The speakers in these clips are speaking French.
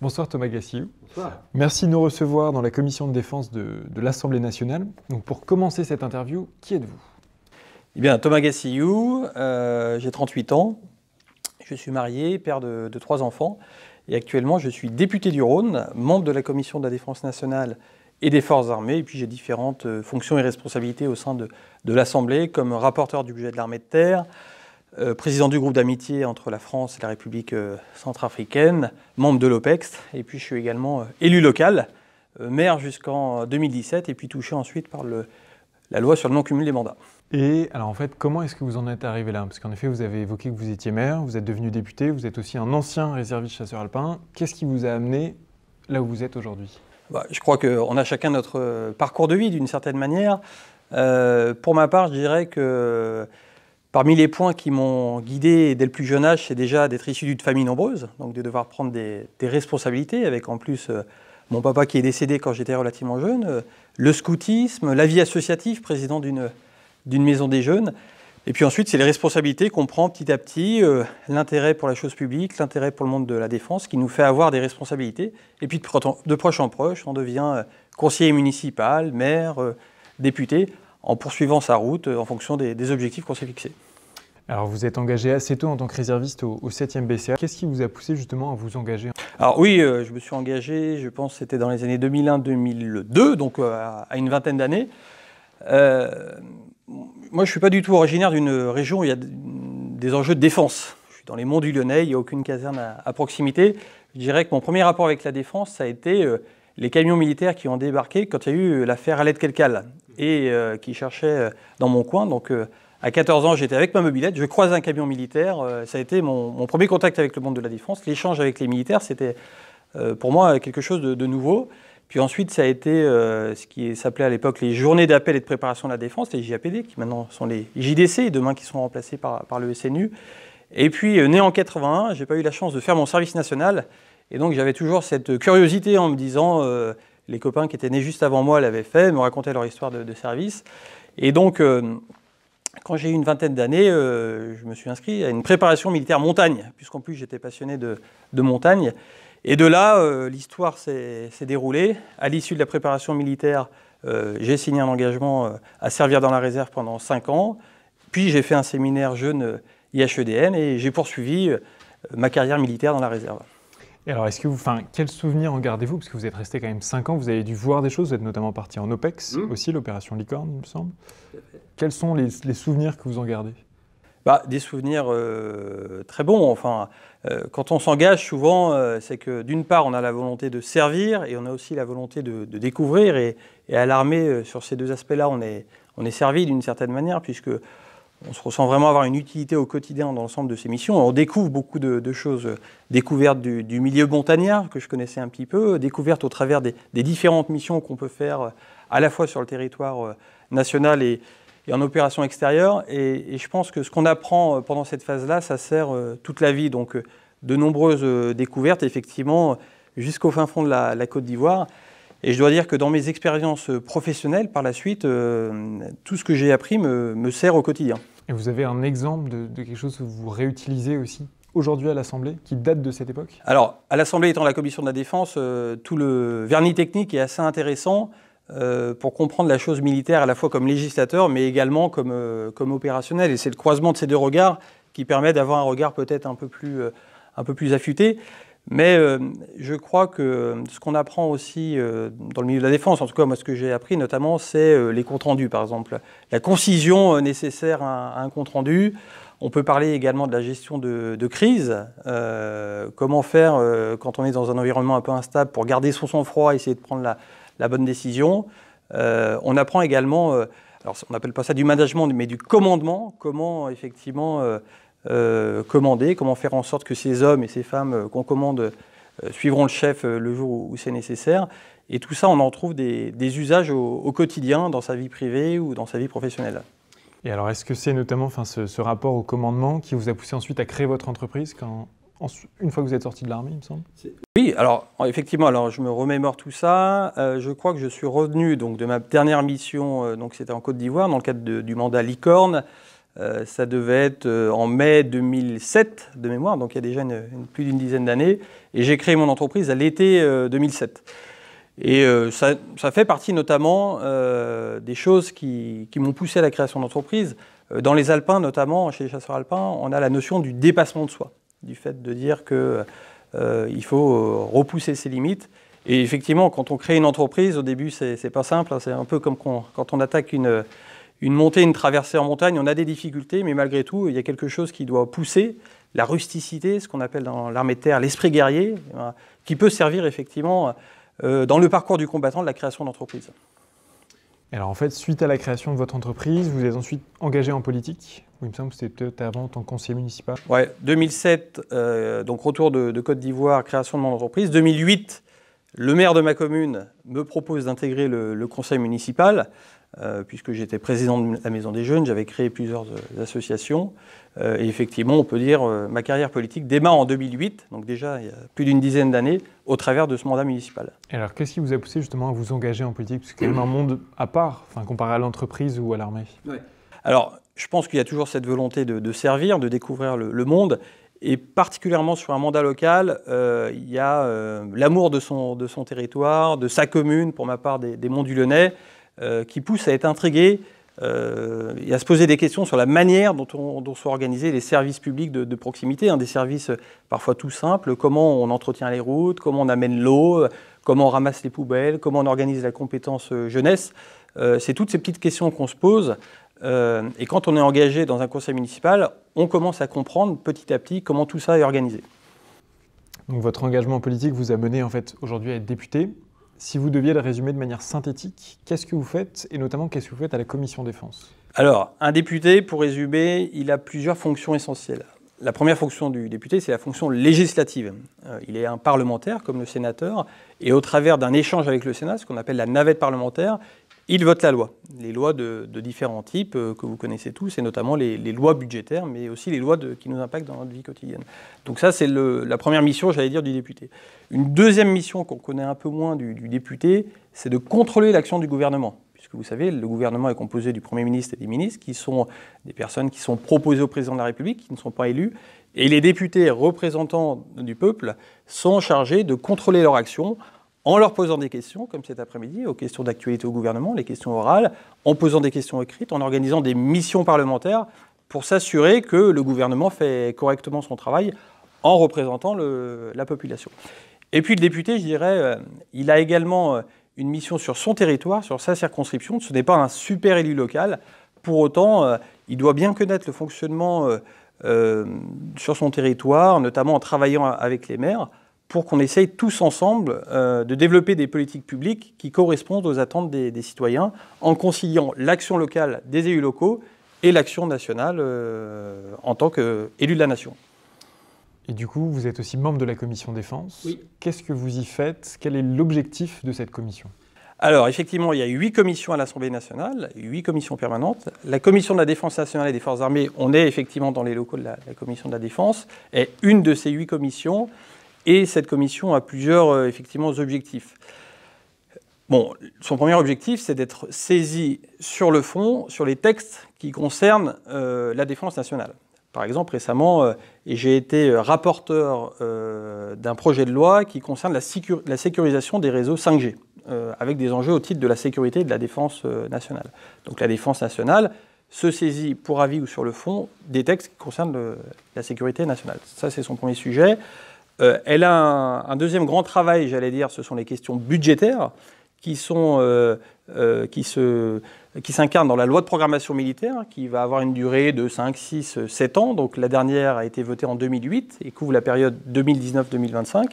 Bonsoir Thomas Gassiou. Merci de nous recevoir dans la commission de défense de, l'Assemblée nationale. Donc pour commencer cette interview, qui êtes-vous eh bien, Thomas Gassiou, euh, j'ai 38 ans, je suis marié, père de, de, trois enfants, et actuellement je suis député du Rhône, membre de la commission de la défense nationale et des forces armées. Et puis j'ai différentes euh, fonctions et responsabilités au sein de, l'Assemblée, comme rapporteur du budget de l'armée de terre, euh, président du groupe d'amitié entre la France et la République euh, centrafricaine, membre de l'OPEX, et puis je suis également élu local, maire jusqu'en 2017, et puis touché ensuite par la loi sur le non-cumul des mandats. Et alors en fait, comment est-ce que vous en êtes arrivé là Parce qu'en effet, vous avez évoqué que vous étiez maire, vous êtes devenu député, vous êtes aussi un ancien réserviste chasseur alpin. Qu'est-ce qui vous a amené là où vous êtes aujourd'hui bah, je crois qu'on a chacun notre euh, parcours de vie d'une certaine manière. Euh, pour ma part, je dirais que parmi les points qui m'ont guidé dès le plus jeune âge, c'est déjà d'être issu d'une famille nombreuse, donc de devoir prendre des, responsabilités, avec en plus euh, mon papa qui est décédé quand j'étais relativement jeune, le scoutisme, la vie associative, président d'une maison des jeunes. Et puis ensuite, c'est les responsabilités qu'on prend petit à petit, euh, l'intérêt pour la chose publique, l'intérêt pour le monde de la défense, qui nous fait avoir des responsabilités. Et puis de, proche en proche, on devient euh, conseiller municipal, maire, euh, député, en poursuivant sa route en fonction des, objectifs qu'on s'est fixés. Alors vous êtes engagé assez tôt en tant que réserviste au, 7e BCA. Qu'est-ce qui vous a poussé justement à vous engager Alors oui, je me suis engagé, je pense c'était dans les années 2001-2002, donc à une vingtaine d'années moi, je ne suis pas du tout originaire d'une région où il y a des enjeux de défense. Je suis dans les monts du Lyonnais, il n'y a aucune caserne à, proximité. Je dirais que mon premier rapport avec la défense, ça a été euh, les camions militaires qui ont débarqué quand il y a eu euh, l'affaire l'aide Kelkal et euh, qui cherchaient dans mon coin. Donc, à 14 ans, j'étais avec ma mobilette, je croise un camion militaire. ça a été mon, premier contact avec le monde de la défense. L'échange avec les militaires, c'était pour moi quelque chose de nouveau. Puis ensuite, ça a été euh, ce qui s'appelait à l'époque les journées d'appel et de préparation de la défense, les JAPD, qui maintenant sont les JDC, et demain qui seront remplacés par, le SNU. Et puis, euh, né en 81, j'ai pas eu la chance de faire mon service national. Et donc, j'avais toujours cette curiosité en me disant, euh, les copains qui étaient nés juste avant moi l'avaient fait, me racontaient leur histoire de, service. Et donc, quand j'ai eu une vingtaine d'années, je me suis inscrit à une préparation militaire montagne, puisqu'en plus j'étais passionné de, de montagne. Et de là, euh, l'histoire s'est déroulée. À l'issue de la préparation militaire, euh, j'ai signé un engagement euh, à servir dans la réserve pendant 5 ans. Puis j'ai fait un séminaire jeune IHEDN et j'ai poursuivi ma carrière militaire dans la réserve. Et alors, est-ce que vous, quels souvenirs en gardez-vous Parce que vous êtes resté quand même 5 ans, vous avez dû voir des choses, vous êtes notamment parti en OPEX mmh. aussi, l'opération Licorne, il me semble. Quels sont les souvenirs que vous en gardez bah, Des souvenirs euh, très bons. Enfin, euh, quand on s'engage, souvent, euh, c'est que d'une part, on a la volonté de servir et on a aussi la volonté de, découvrir. Et, à l'armée, sur ces deux aspects-là, on est, on est servi d'une certaine manière, puisque on se ressent vraiment avoir une utilité au quotidien dans l'ensemble de ces missions. On découvre beaucoup de, choses. découvertes du, milieu montagnard, que je connaissais un petit peu, découverte au travers des, des différentes missions qu'on peut faire à la fois sur le territoire national et, et en opération extérieure. Et, je pense que ce qu'on apprend euh, pendant cette phase-là, ça sert euh, toute la vie. Donc euh, de nombreuses découvertes, effectivement, jusqu'au fin fond de la, Côte d'Ivoire. Et je dois dire que dans mes expériences professionnelles, par la suite, tout ce que j'ai appris me, sert au quotidien. Et vous avez un exemple de, quelque chose que vous réutilisez aussi aujourd'hui à l'Assemblée, qui date de cette époque Alors, à l'Assemblée étant la commission de la défense, tout le vernis technique est assez intéressant euh, pour comprendre la chose militaire à la fois comme législateur, mais également comme, euh, comme opérationnel. Et c'est le croisement de ces deux regards qui permet d'avoir un regard peut-être un, peu plus, euh, un peu plus affûté. Mais je crois que ce qu'on apprend aussi dans le milieu de la défense, en tout cas moi ce que j'ai appris notamment, c'est les comptes rendus par exemple. La concision nécessaire à, un compte rendu. On peut parler également de la gestion de, de crise. comment faire quand on est dans un environnement un peu instable pour garder son sang-froid, essayer de prendre la, la bonne décision. Euh, on apprend également, euh, alors on n'appelle pas ça du management, mais du commandement, comment effectivement euh, commander, comment faire en sorte que ces hommes et ces femmes qu'on commande suivront le chef le jour où, c'est nécessaire. Et tout ça, on en trouve des, usages au, quotidien, dans sa vie privée ou dans sa vie professionnelle. Et alors, est-ce que c'est notamment enfin, ce, rapport au commandement qui vous a poussé ensuite à créer votre entreprise quand, une fois que vous êtes sorti de l'armée, il me semble alors effectivement, alors je me remémore tout ça. Euh, je crois que je suis revenu donc de ma dernière mission, euh, donc c'était en Côte d'Ivoire dans le cadre du mandat Licorne. Euh, ça devait être en mai 2007 de mémoire, donc il y a déjà plus d'une dizaine d'années. Et j'ai créé mon entreprise à l'été 2007. Et ça, fait partie notamment des choses qui, qui, m'ont poussé à la création d'entreprise. Dans les Alpins, notamment chez les chasseurs alpins, on a la notion du dépassement de soi, du fait de dire que euh, il faut euh, repousser ses limites. Et effectivement, quand on crée une entreprise, au début, ce n'est pas simple. Hein. c'est un peu comme quand on attaque une, montée, une traversée en montagne. On a des difficultés, mais malgré tout, il y a quelque chose qui doit pousser la rusticité, ce qu'on appelle dans l'armée de terre l'esprit guerrier, eh ben, qui peut servir effectivement euh, dans le parcours du combattant de la création d'entreprise. Alors en fait, suite à la création de votre entreprise, vous êtes ensuite engagé en politique. Il me semble que c'était peut avant en tant que conseiller municipal. Ouais, 2007, euh, donc retour de Côte d'Ivoire, création de mon entreprise. 2008, le maire de ma commune me propose d'intégrer le, conseil municipal, euh, puisque j'étais président de la Maison des Jeunes, j'avais créé plusieurs euh, associations. Euh, et effectivement, on peut dire ma carrière politique démarre en 2008, donc déjà il y a plus d'une dizaine d'années, au travers de ce mandat municipal. Et alors, qu'est-ce qui vous a poussé justement à vous engager en politique puisque c'est un monde à part, comparé à l'entreprise ou à l'armée. Alors, je pense qu'il y a toujours cette volonté de, servir, de découvrir le monde. Et particulièrement sur un mandat local, euh, il y a euh, l'amour de son, de son territoire, de sa commune, pour ma part des, Monts du Lyonnais, euh, qui pousse à être intrigué et à se poser des questions sur la manière dont, on, sont organisés les services publics de, proximité, hein, des services parfois tout simples, comment on entretient les routes, comment on amène l'eau, comment on ramasse les poubelles, comment on organise la compétence jeunesse. c'est toutes ces petites questions qu'on se pose euh, et quand on est engagé dans un conseil municipal, on commence à comprendre petit à petit comment tout ça est organisé. Donc votre engagement politique vous a mené en fait aujourd'hui à être député. Si vous deviez le résumer de manière synthétique, qu'est-ce que vous faites et notamment qu'est-ce que vous faites à la commission défense Alors, un député, pour résumer, il a plusieurs fonctions essentielles. La première fonction du député, c'est la fonction législative. Euh, il est un parlementaire, comme le sénateur, et au travers d'un échange avec le Sénat, ce qu'on appelle la navette parlementaire, ils votent la loi. Les lois de, différents types euh, que vous connaissez tous, et notamment les, lois budgétaires, mais aussi les lois qui nous impactent dans notre vie quotidienne. Donc ça, c'est la première mission, j'allais dire, du député. Une deuxième mission qu'on connaît un peu moins du, député, c'est de contrôler l'action du gouvernement. Puisque vous savez, le gouvernement est composé du Premier ministre et des ministres, qui sont des personnes qui sont proposées au président de la République, qui ne sont pas élus, et les députés représentants du peuple sont chargés de contrôler leur action en leur posant des questions, comme cet après-midi, aux questions d'actualité au gouvernement, les questions orales, en posant des questions écrites, en organisant des missions parlementaires pour s'assurer que le gouvernement fait correctement son travail en représentant la population. Et puis le député, je dirais, euh, il a également euh, une mission sur son territoire, sur sa circonscription. Ce n'est pas un super élu local. Pour autant, euh, il doit bien connaître le fonctionnement sur son territoire, notamment en travaillant avec les maires pour qu'on essaye tous ensemble euh, de développer des politiques publiques qui correspondent aux attentes des, citoyens en conciliant l'action locale des élus locaux et l'action nationale euh, en tant qu'élu de la nation. Et du coup, vous êtes aussi membre de la commission défense. Qu'est-ce que vous y faites Quel est l'objectif de cette commission alors, effectivement, il y a huit commissions à l'Assemblée nationale, huit commissions permanentes. La commission de la défense nationale et des forces armées, on est effectivement dans les locaux de la, commission de la défense. est une de ces huit commissions et cette commission a plusieurs euh, effectivement objectifs. Bon, son premier objectif, c'est d'être saisi sur le fond, sur les textes qui concernent euh, la défense nationale. Par exemple, récemment, euh, j'ai été rapporteur d'un projet de loi qui concerne la, sécurisation des réseaux 5G, avec des enjeux au titre de la sécurité et de la défense nationale. Donc la défense nationale se saisit pour avis ou sur le fond des textes qui concernent la sécurité nationale. Ça, c'est son premier sujet. Euh, elle a un, deuxième grand travail, j'allais dire, ce sont les questions budgétaires qui sont euh, euh, qui se s'incarne dans la loi de programmation militaire, qui va avoir une durée de 5, 6, 7 ans. Donc la dernière a été votée en 2008 et couvre la période 2019-2025.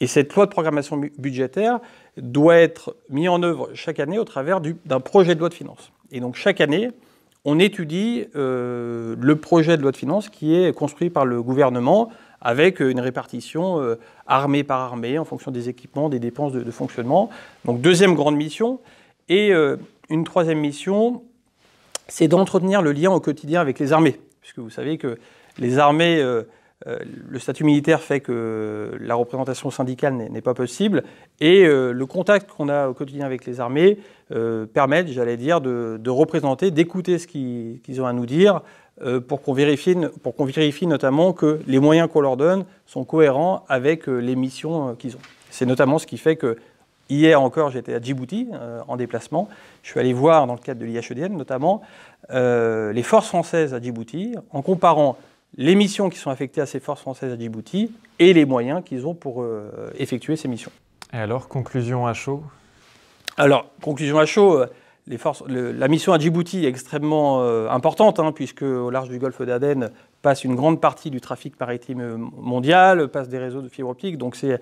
Et cette loi de programmation budgétaire doit être mise en œuvre chaque année au travers d'un projet de loi de finances. Et donc chaque année, on étudie le projet de loi de finances qui est construit par le gouvernement avec euh, une répartition euh, armée par armée en fonction des équipements, des dépenses de, fonctionnement. Donc deuxième grande mission. Et euh, une troisième mission, c'est d'entretenir le lien au quotidien avec les armées, puisque vous savez que les armées, le statut militaire fait que la représentation syndicale n'est pas possible, et le contact qu'on a au quotidien avec les armées permet, j'allais dire, de, représenter, d'écouter ce qu'ils ont à nous dire, euh, pour qu'on vérifie, vérifie, notamment que les moyens qu'on leur donne sont cohérents avec euh, les missions euh, qu'ils ont. C'est notamment ce qui fait que hier encore, j'étais à Djibouti en déplacement. Je suis allé voir, dans le cadre de l'IHEDN notamment, les forces françaises à Djibouti en comparant les missions qui sont affectées à ces forces françaises à Djibouti et les moyens qu'ils ont pour effectuer ces missions. Et alors, conclusion à chaud Alors, conclusion à chaud forces, la mission à Djibouti est extrêmement euh, importante, hein, puisque au large du golfe d'Aden passe une grande partie du trafic maritime euh, mondial, passe des réseaux de fibre optique. Donc c'est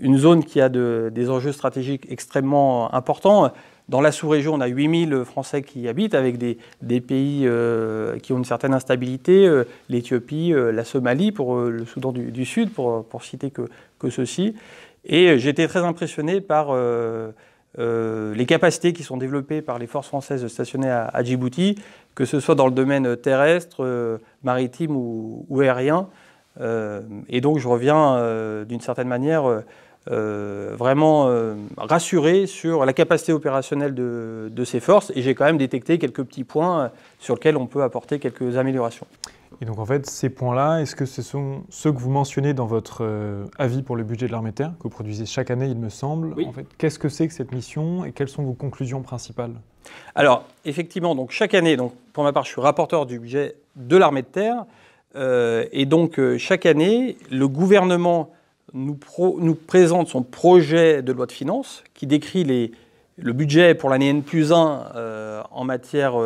une zone qui a des enjeux stratégiques extrêmement importants. Dans la sous-région, on a 8000 Français qui y habitent, avec des, pays euh, qui ont une certaine instabilité, l'Éthiopie, la Somalie, pour le Soudan du, Sud, pour, pour, citer que, que ceci. Et j'étais très impressionné par... Euh, les capacités qui sont développées par les forces françaises stationnées à, Djibouti, que ce soit dans le domaine terrestre, euh, maritime ou, aérien. Euh, et donc je reviens d'une certaine manière vraiment rassuré sur la capacité opérationnelle de, de ces forces et j'ai quand même détecté quelques petits points sur lesquels on peut apporter quelques améliorations. Et donc en fait, ces points-là, est-ce que ce sont ceux que vous mentionnez dans votre euh, avis pour le budget de l'armée de terre, que vous produisez chaque année, il me semble en fait, Qu'est-ce que c'est que cette mission et quelles sont vos conclusions principales Alors effectivement, donc chaque année, pour ma part, je suis rapporteur du budget de l'armée de terre. Euh, et donc euh, chaque année, le gouvernement nous, présente son projet de loi de finances qui décrit le budget pour l'année N plus 1 en matière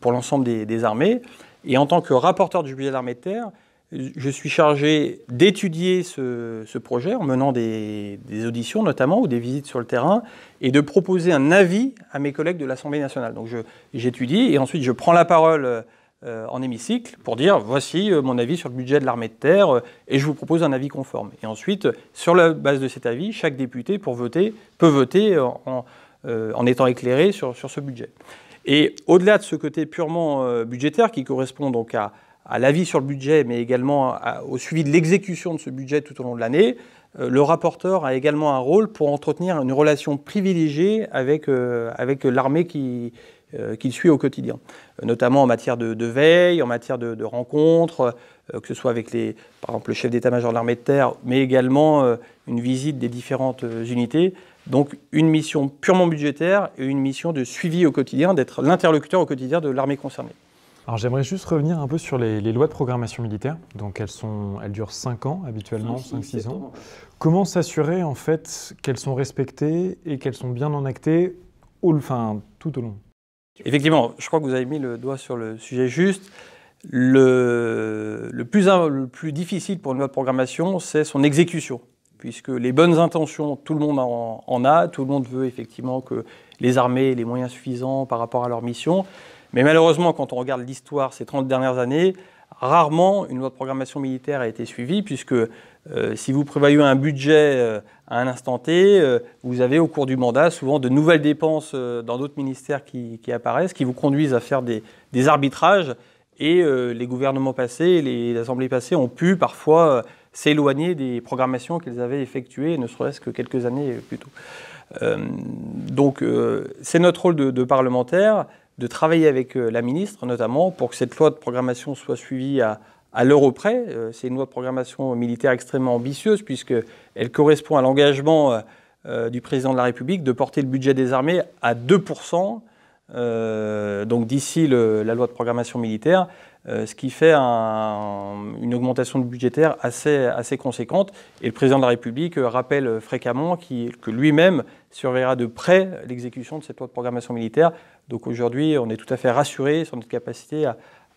pour l'ensemble des armées. Et en tant que rapporteur du budget de l'armée de terre, je suis chargé d'étudier ce, projet en menant des, auditions notamment ou des visites sur le terrain et de proposer un avis à mes collègues de l'Assemblée nationale. Donc j'étudie et ensuite je prends la parole euh, en hémicycle pour dire voici euh, mon avis sur le budget de l'armée de terre euh, et je vous propose un avis conforme. Et ensuite, sur la base de cet avis, chaque député pour voter, peut voter en, étant éclairé sur ce budget. Et au-delà de ce côté purement euh, budgétaire qui correspond donc à, l'avis sur le budget, mais également au suivi de l'exécution de ce budget tout au long de l'année, euh, le rapporteur a également un rôle pour entretenir une relation privilégiée avec, euh, l'armée qu'il suit au quotidien, notamment en matière de, veille, en matière de, rencontres, que ce soit avec les, par exemple le chef d'état-major de l'armée de terre, mais également une visite des différentes unités donc une mission purement budgétaire et une mission de suivi au quotidien, d'être l'interlocuteur au quotidien de l'armée concernée. Alors j'aimerais juste revenir un peu sur les, lois de programmation militaire. Donc elles, sont, elles durent 5 ans habituellement, 5-6 ans. Comment s'assurer en fait qu'elles sont respectées et qu'elles sont bien enactées tout au long Effectivement, je crois que vous avez mis le doigt sur le sujet juste. Le, le plus difficile pour une loi de programmation, c'est son exécution puisque les bonnes intentions, tout le monde en, a, tout le monde veut effectivement que les armées aient les moyens suffisants par rapport à leur mission, mais malheureusement, quand on regarde l'histoire ces 30 dernières années, rarement une loi de programmation militaire a été suivie, puisque euh, si vous prévoyez un budget euh, à un instant T, euh, vous avez au cours du mandat souvent de nouvelles dépenses dans d'autres ministères qui, apparaissent, qui vous conduisent à faire des arbitrages. Et les gouvernements passés, les assemblées passées ont pu parfois s'éloigner des programmations qu'ils avaient effectuées, ne serait-ce que quelques années plus tôt. Euh, donc euh, c'est notre rôle de, parlementaire de travailler avec euh, la ministre, notamment, pour que cette loi de programmation soit suivie à, l'heure l'euro près. c'est une loi de programmation militaire extrêmement ambitieuse, puisqu'elle correspond à l'engagement du président de la République de porter le budget des armées à 2%, donc d'ici la loi de programmation militaire, euh, ce qui fait une augmentation budgétaire assez, conséquente. Et le président de la République euh, rappelle euh, fréquemment que lui-même surveillera de près l'exécution de cette loi de programmation militaire. Donc aujourd'hui, on est tout à fait rassuré sur notre capacité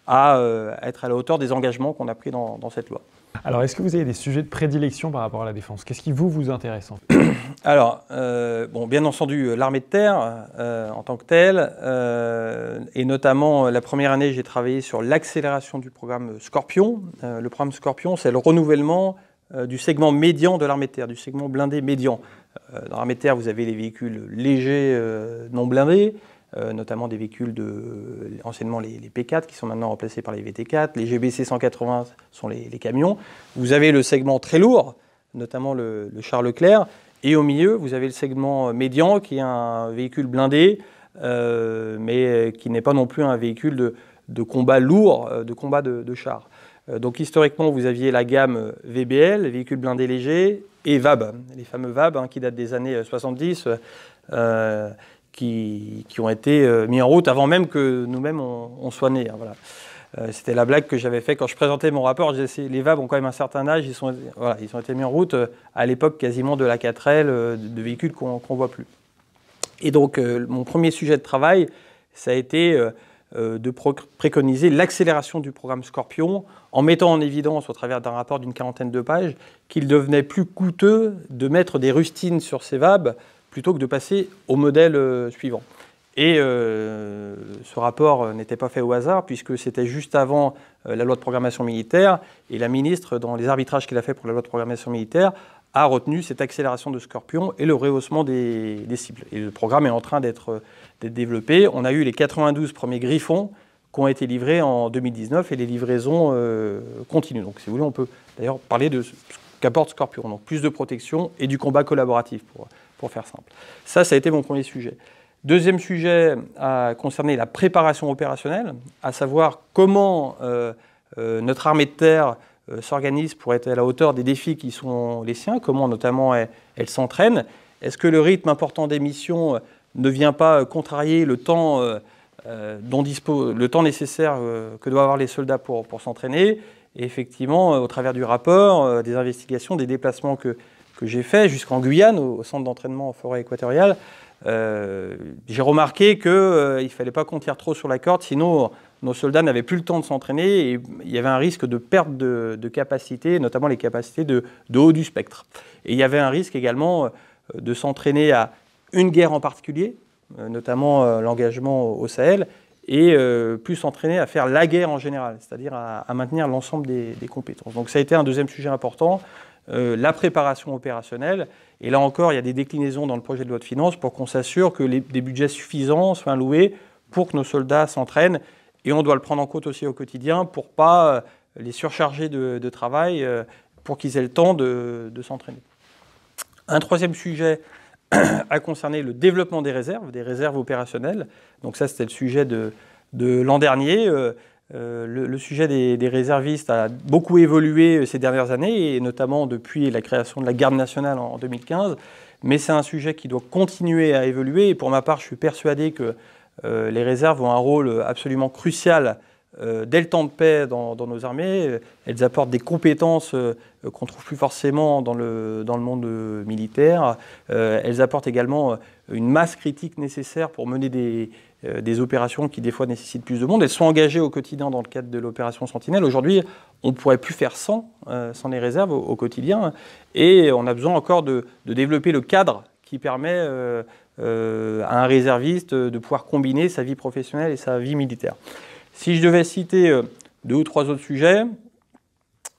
à, être à la hauteur des engagements qu'on a pris dans cette loi. Alors, est-ce que vous avez des sujets de prédilection par rapport à la défense Qu'est-ce qui vous vous intéresse Alors, euh, bon, bien entendu, euh, l'armée de terre euh, en tant que telle, et notamment la première année, j'ai travaillé sur l'accélération du programme Scorpion. le programme Scorpion, c'est le renouvellement du segment médian de l'armée de terre, du segment blindé médian. dans l'armée de terre, vous avez les véhicules légers non blindés. Euh, notamment des véhicules de, anciennement les, P4 qui sont maintenant remplacés par les VT4, les GBC 180 sont les, camions. Vous avez le segment très lourd, notamment le, char Leclerc, et au milieu, vous avez le segment médian qui est un véhicule blindé, euh, mais qui n'est pas non plus un véhicule de, combat lourd, euh, de combat de, char. Donc historiquement, vous aviez la gamme VBL, véhicule blindé léger, et VAB, les fameux VAB hein, qui datent des années 70. Euh, qui, ont été euh, mis en route avant même que nous-mêmes on, soit nés. Hein, voilà. Euh, c'était la blague que j'avais fait quand je présentais mon rapport. les VAB ont quand même un certain âge, ils, sont, voilà, ils ont été mis en route euh, à l'époque quasiment de la 4L, de véhicules qu'on ne voit plus. Et donc, mon premier sujet de travail, ça a été de préconiser l'accélération du programme Scorpion en mettant en évidence, au travers d'un rapport d'une quarantaine de pages, qu'il devenait plus coûteux de mettre des rustines sur ces VAB plutôt que de passer au modèle euh, suivant. Et euh, ce rapport euh, n'était pas fait au hasard, puisque c'était juste avant la loi de programmation militaire, et la ministre, dans les arbitrages qu'elle a fait pour la loi de programmation militaire, a retenu cette accélération de Scorpion et le rehaussement des, des cibles. Et le programme est en train d'être développé. On a eu les 92 premiers Griffons qui ont été livrés en 2019, et les livraisons continuent. Donc si vous voulez, on peut d'ailleurs parler de ce qu'apporte Scorpion. Donc plus de protection et du combat collaboratif pour pour faire simple. Ça, ça a été mon premier sujet. Deuxième sujet a concerné la préparation opérationnelle, à savoir comment euh, euh, notre armée de terre euh, s'organise pour être à la hauteur des défis qui sont les siens, comment notamment elle, s'entraîne. Est-ce que le rythme important des missions ne vient pas contrarier le temps, dont dispose, le temps nécessaire que doivent avoir les soldats pour, pour s'entraîner Et effectivement, au travers du rapport, des investigations, des déplacements que, que j'ai fait jusqu'en Guyane, au, centre d'entraînement en forêt équatoriale, euh, j'ai remarqué qu'il euh, ne fallait pas compter tire trop sur la corde, sinon nos soldats n'avaient plus le temps de s'entraîner et il y avait un risque de perte de, de capacité, notamment les capacités de, haut du spectre. Et il y avait un risque également euh, de s'entraîner à une guerre en particulier, notamment l'engagement au Sahel, et plus s'entraîner à faire la guerre en général, c'est-à-dire à, maintenir l'ensemble des, compétences. Donc ça a été un deuxième sujet important. Euh, la préparation opérationnelle. Et là encore, il y a des déclinaisons dans le projet de loi de finances pour qu'on s'assure que des budgets suffisants soient alloués pour que nos soldats s'entraînent. Et on doit le prendre en compte aussi au quotidien pour pas euh, les surcharger de, travail, euh, pour qu'ils aient le temps de, s'entraîner. Un troisième sujet a concerné le développement des réserves, des réserves opérationnelles. Donc ça, c'était le sujet de l'an dernier. Euh, le, sujet des, réservistes a beaucoup évolué euh, ces dernières années, et notamment depuis la création de la garde nationale en, 2015. Mais c'est un sujet qui doit continuer à évoluer. Et pour ma part, je suis persuadé que euh, les réserves ont un rôle absolument crucial euh, dès le temps de paix dans, nos armées. Euh, elles apportent des compétences euh, qu'on ne trouve plus forcément dans le, monde militaire. elles apportent également une masse critique nécessaire pour mener des, opérations qui, des fois, nécessitent plus de monde. Elles sont engagées au quotidien dans le cadre de l'opération Sentinelle. Aujourd'hui, on ne pourrait plus faire sans, sans les réserves au, quotidien. Et on a besoin encore de développer le cadre qui permet à un réserviste de pouvoir combiner sa vie professionnelle et sa vie militaire. Si je devais citer euh, deux ou trois autres sujets,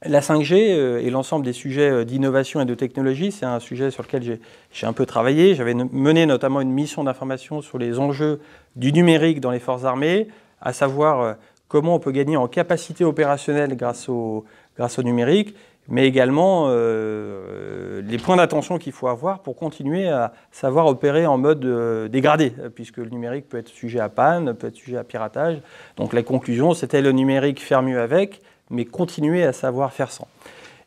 la 5G euh, et l'ensemble des sujets euh, d'innovation et de technologie, c'est un sujet sur lequel j'ai un peu travaillé. J'avais mené notamment une mission d'information sur les enjeux du numérique dans les forces armées, à savoir comment on peut gagner en capacité opérationnelle grâce au, grâce au numérique mais également euh, les points d'attention qu'il faut avoir pour continuer à savoir opérer en mode euh, dégradé, puisque le numérique peut être sujet à panne, peut être sujet à piratage. Donc la conclusion, c'était le numérique faire mieux avec, mais continuer à savoir faire sans.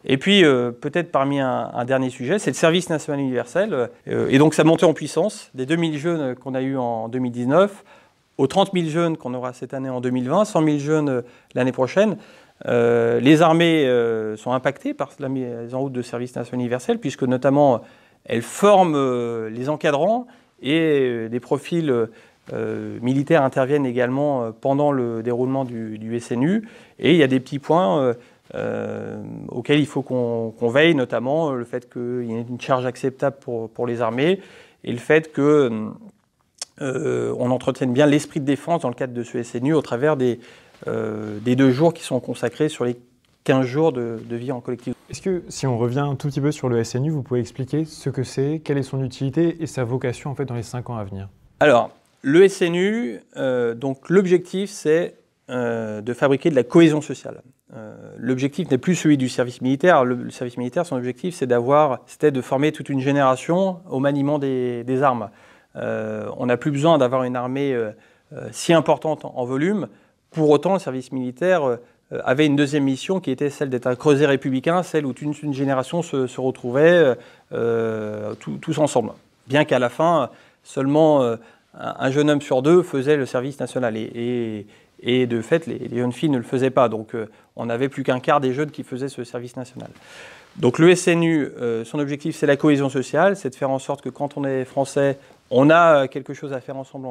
Et puis, euh, peut-être parmi un, dernier sujet, c'est le service national universel, et donc ça montée en puissance, des 2000 jeunes qu'on a eu en 2019, aux 30 000 jeunes qu'on aura cette année en 2020, 100 000 jeunes l'année prochaine. Euh, les armées euh, sont impactées par la mise en route de services nationaux universels puisque notamment elles forment euh, les encadrants et des profils militaires interviennent également pendant le déroulement du, SNU. Et il y a des petits points auxquels il faut qu'on veille, notamment le fait qu'il y ait une charge acceptable pour, les armées et le fait qu'on on entretienne bien l'esprit de défense dans le cadre de ce SNU au travers des, euh, des deux jours qui sont consacrés sur les 15 jours de, vie en collectif. Est-ce que si on revient un tout petit peu sur le SNU, vous pouvez expliquer ce que c'est, quelle est son utilité et sa vocation en fait dans les 5 ans à venir Alors, le SNU, euh, donc l'objectif c'est euh, de fabriquer de la cohésion sociale. l'objectif n'est plus celui du service militaire. Le, service militaire, son objectif, c'est d'avoir, c'était de former toute une génération au maniement des, armes. on n'a plus besoin d'avoir une armée si importante en volume pour autant, le service militaire euh, avait une deuxième mission qui était celle d'être un creuset républicain, celle où une, génération se, retrouvait euh, tous ensemble. Bien qu'à la fin, seulement euh, un jeune homme sur deux faisait le service national. Et, de fait, les, jeunes filles ne le faisaient pas. Donc on n'avait plus qu'un quart des jeunes qui faisaient ce service national. Donc le SNU, son objectif, c'est la cohésion sociale, c'est de faire en sorte que quand on est français, on a euh, quelque chose à faire ensemble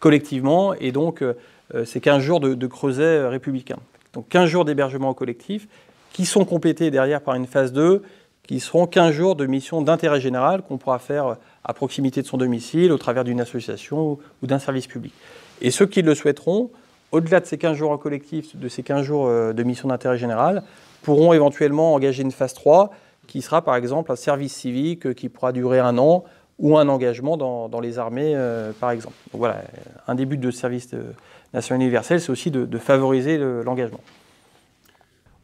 collectivement, et donc euh, euh, c'est 15 jours de, creuset républicain. Donc 15 jours d'hébergement collectif, qui sont complétés derrière par une phase 2, qui seront 15 jours de mission d'intérêt général qu'on pourra faire à proximité de son domicile, au travers d'une association ou, d'un service public. Et ceux qui le souhaiteront, au-delà de ces 15 jours en collectif, de ces 15 jours de mission d'intérêt général, pourront éventuellement engager une phase 3 qui sera par exemple un service civique qui pourra durer un an ou un engagement dans, les armées, euh, par exemple. Donc voilà, un des buts de ce service euh, national universel, c'est aussi de, favoriser l'engagement.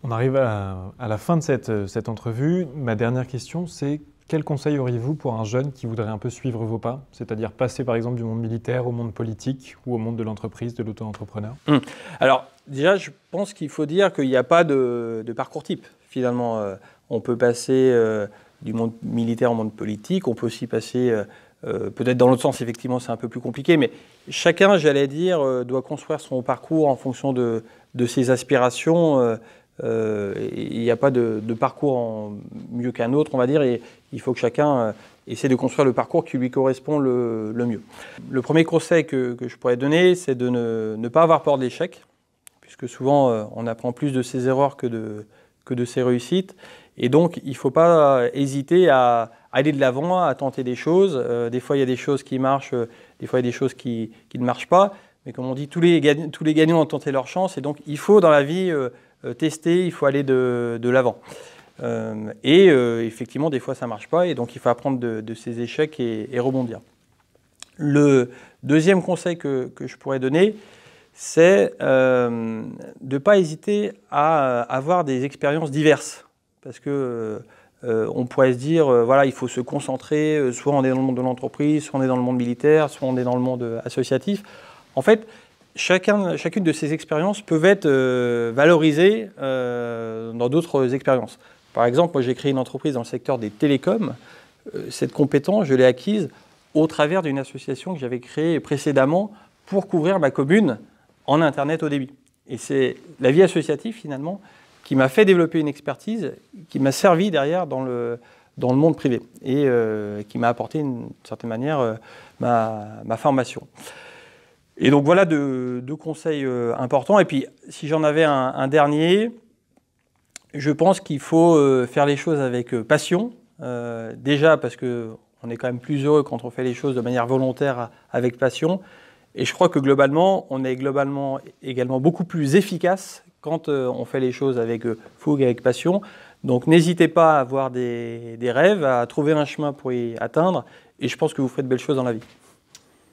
On arrive à, la fin de euh, cette, entrevue. Ma dernière question, c'est quel conseil auriez-vous pour un jeune qui voudrait un peu suivre vos pas, c'est-à-dire passer par exemple du monde militaire au monde politique ou au monde de l'entreprise, de l'auto-entrepreneur hum. Alors déjà, je pense qu'il faut dire qu'il n'y a pas de, parcours type. Finalement, on peut passer du monde militaire au monde politique. On peut aussi passer, euh, euh, peut-être dans l'autre sens, effectivement, c'est un peu plus compliqué, mais chacun, j'allais dire, euh, doit construire son parcours en fonction de, ses aspirations. Il n'y a pas de, parcours mieux qu'un autre, on va dire, et il faut que chacun essaie de construire le parcours qui lui correspond le, mieux. Le premier conseil que, je pourrais donner, c'est de ne, pas avoir peur de l'échec, puisque souvent on apprend plus de ses erreurs que que de ses réussites. Et donc, il ne faut pas hésiter à aller de l'avant, à tenter des choses. Euh, des fois, il y a des choses qui marchent, euh, des fois, il y a des choses qui, ne marchent pas. Mais comme on dit, tous les, gagnants ont tenté leur chance. Et donc, il faut dans la vie euh, tester, il faut aller de, l'avant. et effectivement, des fois, ça ne marche pas. Et donc, il faut apprendre de, de ces échecs et, rebondir. Le deuxième conseil que je pourrais donner, c'est de ne pas hésiter à avoir des expériences diverses parce que euh, on pourrait se dire, euh, voilà, il faut se concentrer, euh, soit on est dans le monde de l'entreprise, soit on est dans le monde militaire, soit on est dans le monde associatif. En fait, chacune de ces expériences peuvent être valorisées dans d'autres expériences. Par exemple, moi j'ai créé une entreprise dans le secteur des télécoms. cette compétence, je l'ai acquise au travers d'une association que j'avais créée précédemment pour couvrir ma commune en Internet au débit. Et c'est la vie associative finalement qui m'a fait développer une expertise qui m'a servi derrière dans le, dans le monde privé et euh, qui m'a apporté, d'une certaine manière, euh, ma, ma, formation. Et donc voilà deux, conseils euh, importants. Et puis, si j'en avais un, un, dernier, je pense qu'il faut faire les choses avec passion. déjà parce que on est quand même plus heureux quand on fait les choses de manière volontaire avec passion. Et je crois que globalement, on est globalement également beaucoup plus efficace quand euh, on fait les choses avec euh, fougue, avec passion. Donc n'hésitez pas à avoir des, rêves, à trouver un chemin pour y atteindre, et je pense que vous ferez de belles choses dans la vie.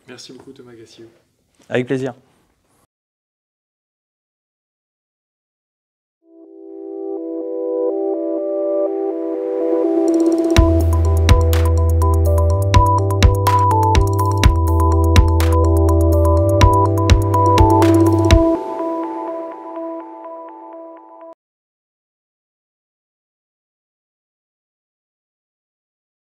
Merci beaucoup Thomas Gassio. Avec plaisir.